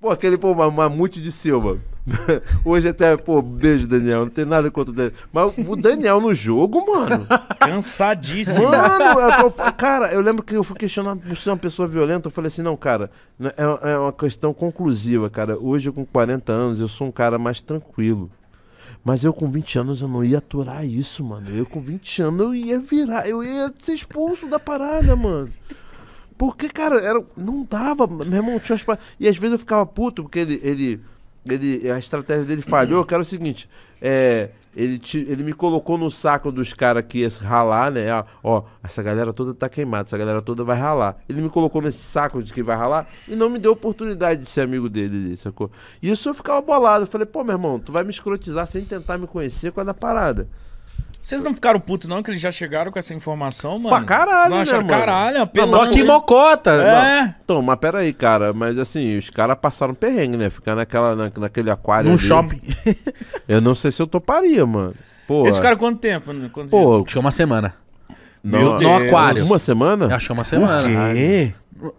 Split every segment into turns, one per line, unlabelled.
Pô, aquele, pô, Mamute de Silva. Hoje até, pô, beijo, Daniel. Não tem nada contra o Daniel. Mas o Daniel no jogo, mano. Cansadíssimo. Mano, é eu tô, cara, eu lembro que eu fui questionado por ser uma pessoa violenta. Eu falei assim, não, cara, né, é, é uma questão conclusiva, cara. Hoje, com 40 anos, eu sou um cara mais tranquilo. Mas eu com 20 anos eu não ia aturar isso, mano. Eu com 20 anos eu ia virar, eu ia ser expulso da parada, mano. Porque, cara, era, não dava. Meu irmão tinha umas... E às vezes eu ficava puto, porque ele, ele, ele a estratégia dele falhou, que era o seguinte. É, ele, te, ele me colocou no saco dos caras que ia ralar, né? Ó, ah, ó, essa galera toda tá queimada, essa galera toda vai ralar. Ele me colocou nesse saco de que vai ralar e não me deu oportunidade de ser amigo dele, sacou? E isso eu ficava bolado. Eu falei, pô, meu irmão, tu vai me escrotizar sem tentar me conhecer com a da parada. Vocês não ficaram putos, não, que eles já chegaram com essa informação, mano? Pra caralho, não né, acharam, né, mano? Caralho, é Não, que mocota! É. Não. Então, mas peraí, cara. Mas assim, os caras passaram perrengue, né? Ficar naquela, na, naquele aquário Num ali. shopping. eu não sei se eu toparia, mano. Porra. Esse cara quanto tempo? Né? Quanto Pô, Acho que é uma semana. Meu no aquário. Uma semana? Acho que é uma semana. quê?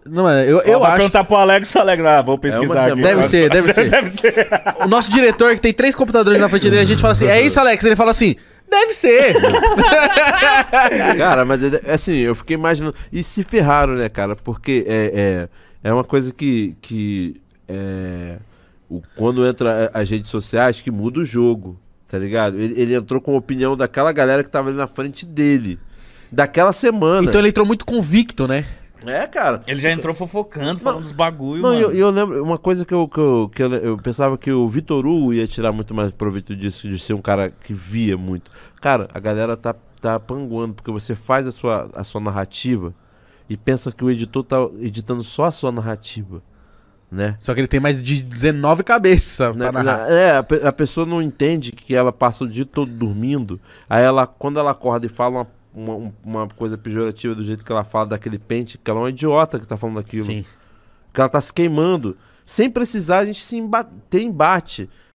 Não, é, eu, eu Ela vai acho. perguntar pro Alex, o Alex, ah, vou é pesquisar aqui. Deve ser, deve ser. deve ser. O nosso diretor, que tem três computadores na frente dele, a gente fala assim: é isso, Alex? Ele fala assim: Deve ser. cara, mas é, é assim, eu fiquei imaginando. E se ferraram, né, cara? Porque é, é, é uma coisa que. que é, o, quando entra as redes sociais, que muda o jogo, tá ligado? Ele, ele entrou com a opinião daquela galera que tava ali na frente dele. Daquela semana. Então ele entrou muito convicto, né? É, cara. Ele já entrou fofocando, falando não, dos bagulho, não, mano. Eu, eu lembro, uma coisa que, eu, que, eu, que eu, eu pensava que o Vitor Hugo ia tirar muito mais proveito disso, de ser um cara que via muito. Cara, a galera tá, tá panguando, porque você faz a sua, a sua narrativa e pensa que o editor tá editando só a sua narrativa. Né? Só que ele tem mais de 19 cabeças né? pra narrar. É, a, a pessoa não entende que ela passa o dia todo dormindo. Aí ela, quando ela acorda e fala uma uma, uma, coisa pejorativa do jeito que ela fala daquele pente, que ela é uma idiota que tá falando aquilo Sim. Que ela tá se queimando. Sem precisar a gente se emba ter embate.